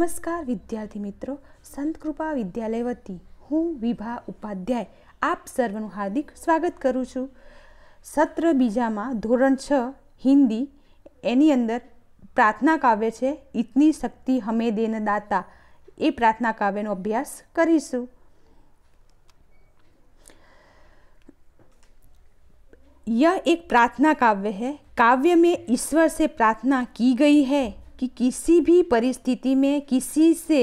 નમસ્કાર વિદ્યાર્થી મિત્રો સંતકૃપા વિદ્યાલય વતી હું વિભા ઉપાધ્યાય આપ સર્વનું હાર્દિક સ્વાગત કરું છું સત્ર બીજામાં ધોરણ છ હિન્દી એની અંદર પ્રાર્થના કાવ્ય છે ઇતની શક્તિ હમે દેન દાતા એ પ્રાર્થના કાવ્યનો અભ્યાસ કરીશું यह એક પ્રાર્થના કાવ્ય હૈ કાવ્ય મેં ઈશ્વર સે પ્રાર્થના કી ગઈ है कि किसी भी परिस्थिति में किसी से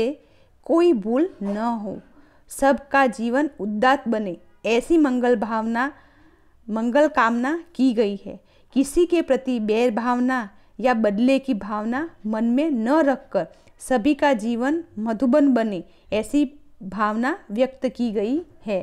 कोई भूल न हो सबका जीवन उद्दात बने ऐसी मंगल भावना मंगल कामना की गई है किसी के प्रति बैर भावना या बदले की भावना मन में न रखकर सभी का जीवन मधुबन बने ऐसी भावना व्यक्त की गई है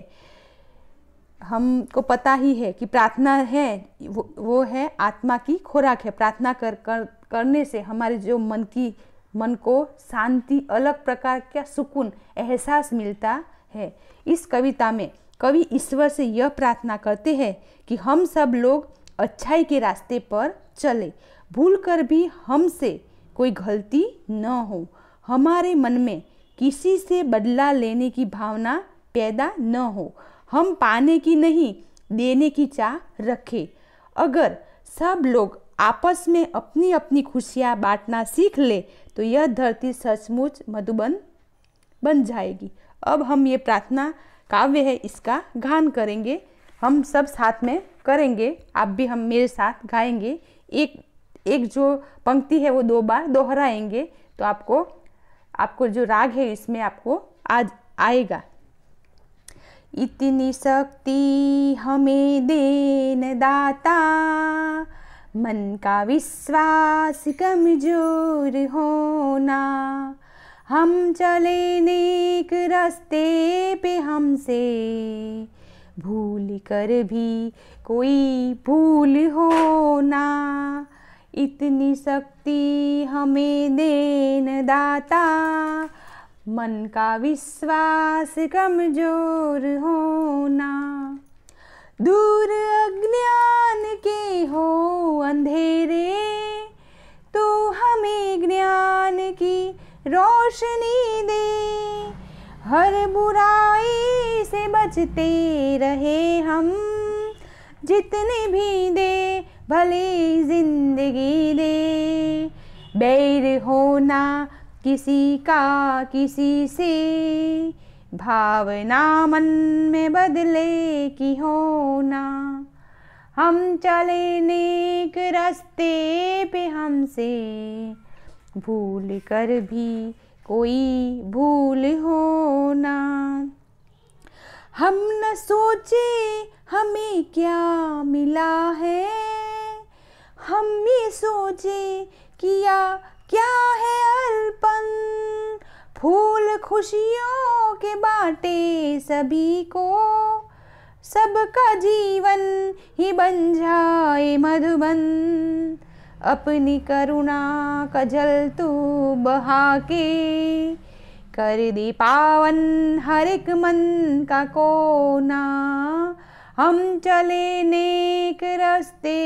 हमको पता ही है कि प्रार्थना है वो, वो है आत्मा की खुराक है प्रार्थना कर कर करने से हमारे जो मन की मन को शांति अलग प्रकार का सुकून एहसास मिलता है इस कविता में कवि ईश्वर से यह प्रार्थना करते हैं कि हम सब लोग अच्छाई के रास्ते पर चले भूल कर भी हमसे कोई गलती न हो हमारे मन में किसी से बदला लेने की भावना पैदा न हो हम पाने की नहीं देने की चाह रखें अगर सब लोग आपस में अपनी अपनी खुशियाँ बांटना सीख ले तो यह धरती सचमुच मधुबन बन जाएगी अब हम ये प्रार्थना काव्य है इसका गान करेंगे हम सब साथ में करेंगे आप भी हम मेरे साथ गाएंगे एक एक जो पंक्ति है वो दो बार दोहराएंगे तो आपको आपको जो राग है इसमें आपको आज आएगा इतनी शक्ति हमें देन दाता मन का विश्वास कमजोर होना हम चले नेक रास्ते पे हमसे भूल कर भी कोई भूल होना इतनी शक्ति हमें देन दाता मन का विश्वास कमजोर होना दूर अज्ञान के हो अंधेरे तू तो हमें ज्ञान की रोशनी दे हर बुराई से बचते रहे हम जितने भी दे भले जिंदगी दे बैर होना किसी का किसी से भावना मन में बदले की होना हम चले नेक रास्ते पे हमसे भूल कर भी कोई भूल होना हम न सोचे हमें क्या मिला है हम ये सोचे किया क्या है अर्पण फूल खुशियों के बाटे सभी को सबका जीवन ही बन जाए मधुबन अपनी करुणा का जल तू बहा के कर दी पावन हर एक मन का कोना हम चले नेक रास्ते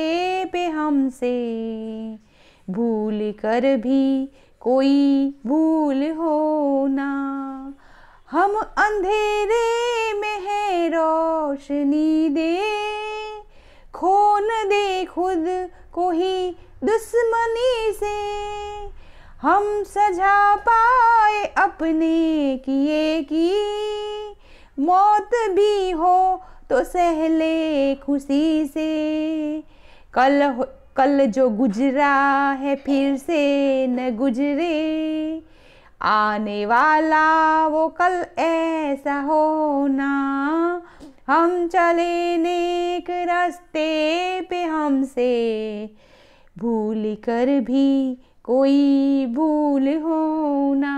पे हमसे भूल कर भी कोई भूल हो ना हम अंधेरे में है रोशनी दे खोन दे खुद को ही दुश्मनी से हम सजा पाए अपने किए की मौत भी हो तो सहले खुशी से कल कल जो गुजरा है फिर से न गुजरे आने वाला वो कल ऐसा होना हम चले नेक रास्ते पे हमसे भूल कर भी कोई भूल होना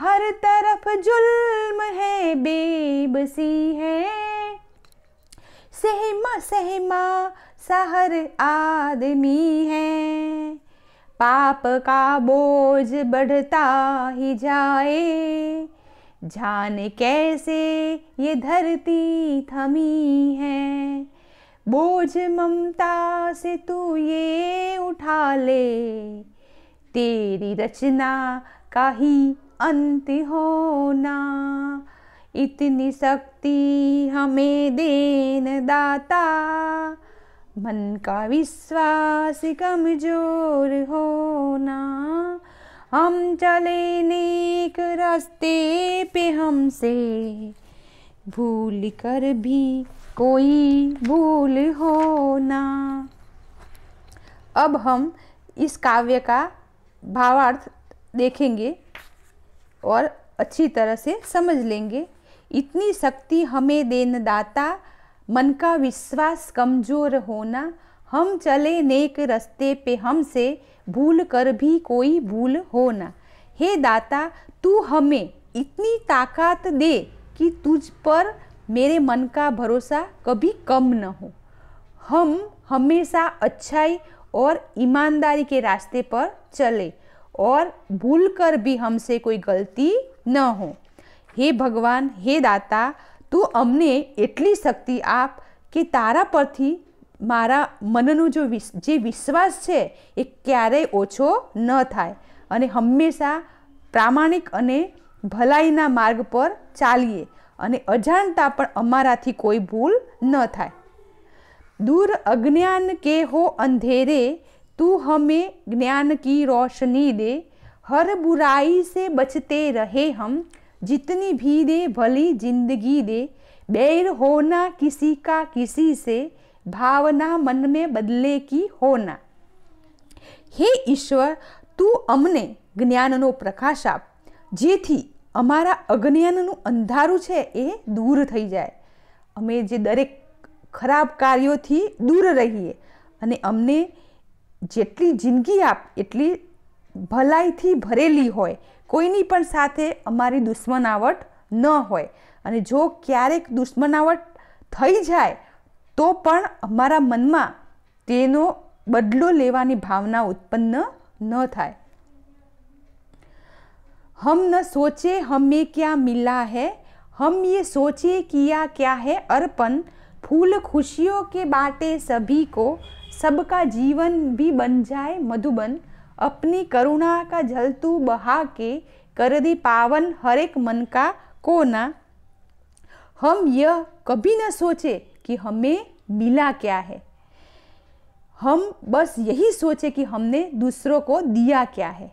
हर तरफ जुल्म है बेबसी है सहमा सहमा सहर आदमी है पाप का बोझ बढ़ता ही जाए जान कैसे ये धरती थमी है बोझ ममता से तू ये उठा ले तेरी रचना का ही अंत होना इतनी शक्ति हमें देन दाता मन का विश्वास कमजोर होना हम चले नेक रास्ते पे हमसे भूल कर भी कोई भूल होना अब हम इस काव्य का भावार्थ देखेंगे और अच्छी तरह से समझ लेंगे इतनी शक्ति हमें देन दाता मन का विश्वास कमज़ोर होना हम चले नेक रस्ते पे हमसे भूल कर भी कोई भूल हो ना हे दाता तू हमें इतनी ताकत दे कि तुझ पर मेरे मन का भरोसा कभी कम न हो हम हमेशा अच्छाई और ईमानदारी के रास्ते पर चले और भूल कर भी हमसे कोई गलती न हो હે ભગવાન હે દાતા તું અમને એટલી શક્તિ આપ કે તારા પરથી મારા મનનો જો જે વિશ્વાસ છે એ ક્યારેય ઓછો ન થાય અને હંમેશા પ્રામાણિક અને ભલાઈના માર્ગ પર ચાલીએ અને અજાણતા પણ અમારાથી કોઈ ભૂલ ન થાય દૂર અજ્ઞાન કે હો અંધેરે તું હમે જ્ઞાન કી રોશની દે હર બુરાઈ સે બચતે રહે હમ जितनी भी दे भली जिंदगी दे बैर होना કિસી કા કિસી સે ભાવના मन में बदले की होना હે ઈશ્વર તું અમને જ્ઞાનનો પ્રકાશ આપ જેથી અમારા અજ્ઞાનનું અંધારું છે એ દૂર થઈ જાય અમે જે દરેક ખરાબ કાર્યોથી દૂર રહીએ અને અમને જેટલી જિંદગી આપ એટલી ભલાઈથી ભરેલી હોય કોઈની પણ સાથે અમારી દુશ્મનાવટ ન હોય અને જો ક્યારેક દુશ્મનાવટ થઈ જાય તો પણ અમારા મનમાં તેનો બદલો લેવાની ભાવના ઉત્પન્ન ન થાય હમ ન સોચે હમે ક્યાં મિલા હૈ હમ યે સોચે કિયા ક્યા હૈ અર્પણ ફૂલ ખુશીઓ કે બાટે સભી કો સબકા જીવન ભી બન જાય મધુબન अपनी करुणा का जल तू बहा के कर दी पावन हर एक मन का कोना हम यह कभी न सोचे कि हमें मिला क्या है हम बस यही सोचे कि हमने दूसरों को दिया क्या है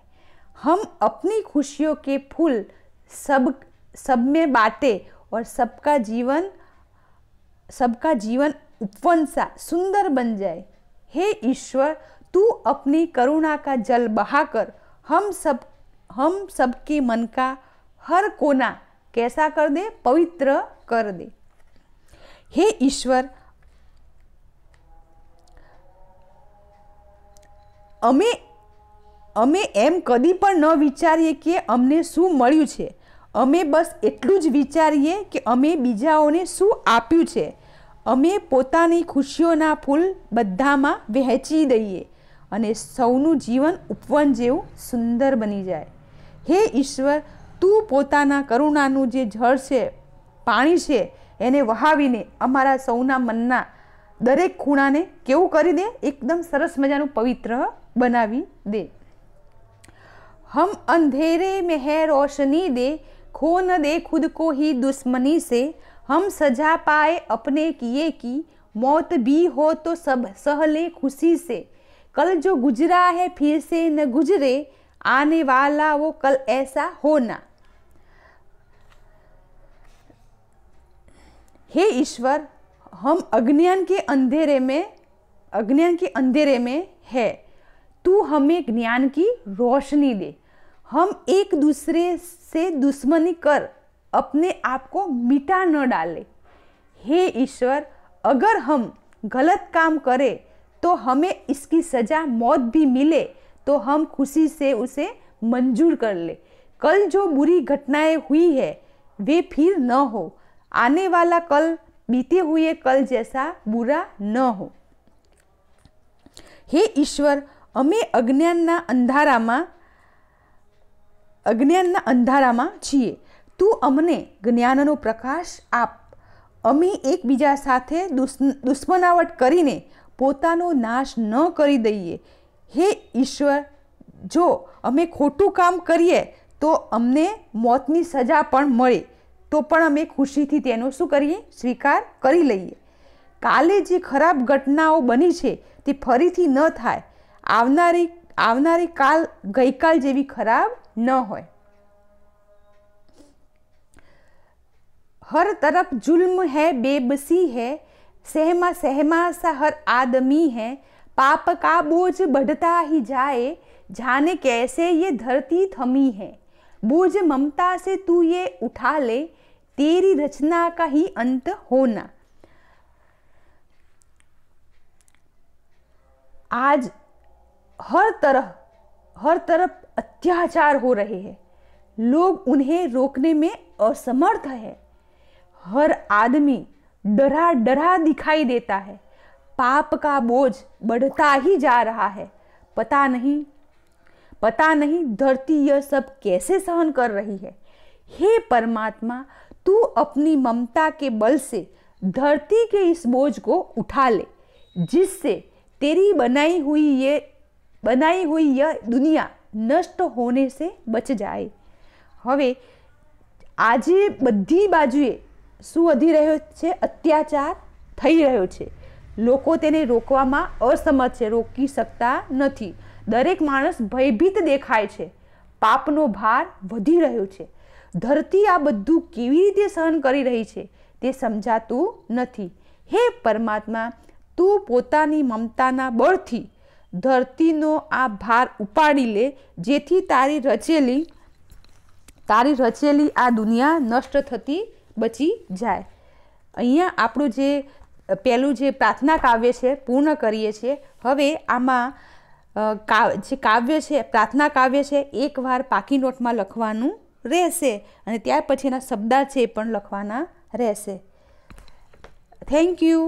हम अपनी खुशियों के फूल सब सब में बांटे और सबका जीवन सबका जीवन उपवन सा सुंदर बन जाए हे ईश्वर तू अपनी करुणा का जल बहाकर हम सब हम सबके मन का हर कोना कैसा कर दे पवित्र कर दे हे ઈશ્વર અમે અમે એમ કદી પણ ન વિચારીએ કે અમને શું મળ્યું છે અમે બસ એટલું જ વિચારીએ કે અમે બીજાઓને શું આપ્યું છે અમે પોતાની ખુશીઓના ફૂલ બધામાં વહેંચી દઈએ અને સૌનું જીવન ઉપવન જેવું સુંદર બની જાય હે ઈશ્વર તું પોતાના કરુણાનું જે જળ છે પાણી છે એને વહાવીને અમારા સૌના મનના દરેક ખૂણાને કેવું કરી દે એકદમ સરસ મજાનું પવિત્ર બનાવી દે હમ અંધેરે મેં હે રોશની દે ખો ન દે ખુદ કો હી દુશ્મની સે હમ સજા પાએ અપને કિએ કી મોત मौत હો તો સબ सब सहले खुशी से कल जो गुजरा है फिर से न गुजरे आने वाला वो कल ऐसा होना हे ईश्वर हम अज्ञान के अंधेरे में अज्ञान के अंधेरे में है तू हमें ज्ञान की रोशनी दे हम एक दूसरे से दुश्मनी कर अपने आप को मिटा न डाले हे ईश्वर अगर हम गलत काम करें तो हमें इसकी सज़ा मौत भी मिले तो हम खुशी से उसे मंजूर कर ले कल जो बुरी घटनाएं हुई है वे फिर न हो आने वाला कल बीते हुए कल जैसा बुरा न हो હે ઈશ્વર અમે અજ્ઞાનના अंधारा અજ્ઞાનના अंधारा છીએ તું અમને જ્ઞાનનો प्रकाश आप અમે એકબીજા સાથે દુશ્મનાવટ કરીને પોતાનો નાશ ન કરી દઈએ હે ઈશ્વર જો અમે ખોટું કામ કરીએ તો અમને મોતની સજા પણ મળે તો પણ અમે ખુશીથી તેનો શું કરીએ સ્વીકાર કરી લઈએ કાલે જે ખરાબ ઘટનાઓ બની છે તે ફરીથી ન થાય આવનારી આવનારી કાલ ગઈકાલ જેવી ખરાબ ન હોય हर तरफ जुल्म है बेबसी है सहमा सहमा सा हर आदमी है पाप का बोझ बढ़ता ही जाए जाने कैसे ये धरती थमी है बोझ ममता से तू ये उठा ले तेरी रचना का ही अंत होना आज हर तरह हर तरफ अत्याचार हो रहे हैं लोग उन्हें रोकने में असमर्थ है हर आदमी डरा डरा दिखाई देता है पाप का बोझ बढ़ता ही जा रहा है पता नहीं पता नहीं धरती यह सब कैसे सहन कर रही है हे परमात्मा तू अपनी ममता के बल से धरती के इस बोझ को उठा ले जिससे तेरी बनाई हुई ये बनाई हुई यह दुनिया नष्ट होने से बच जाए हमें आज बढ़ी बाजुए શું વધી રહ્યો છે અત્યાચાર થઈ રહ્યો છે લોકો તેને રોકવામાં અસમર્થ છે રોકી શકતા નથી દરેક માણસ ભયભીત દેખાય છે પાપનો ભાર વધી રહ્યો છે ધરતી આ બધું કેવી રીતે સહન કરી રહી છે તે સમજાતું નથી હે પરમાત્મા તું પોતાની મમતાના બળથી ધરતીનો આ ભાર ઉપાડી લે જેથી તારી રચેલી તારી રચેલી આ દુનિયા નષ્ટ થતી બચી જાય અહીંયા આપણું જે પહેલું જે પ્રાર્થના કાવ્ય છે પૂર્ણ કરીએ છીએ હવે આમાં જે કાવ્ય છે પ્રાર્થના કાવ્ય છે એકવાર પાકી નોટમાં લખવાનું રહેશે અને ત્યાર પછી એના શબ્દા છે એ પણ લખવાના રહેશે થેન્ક યુ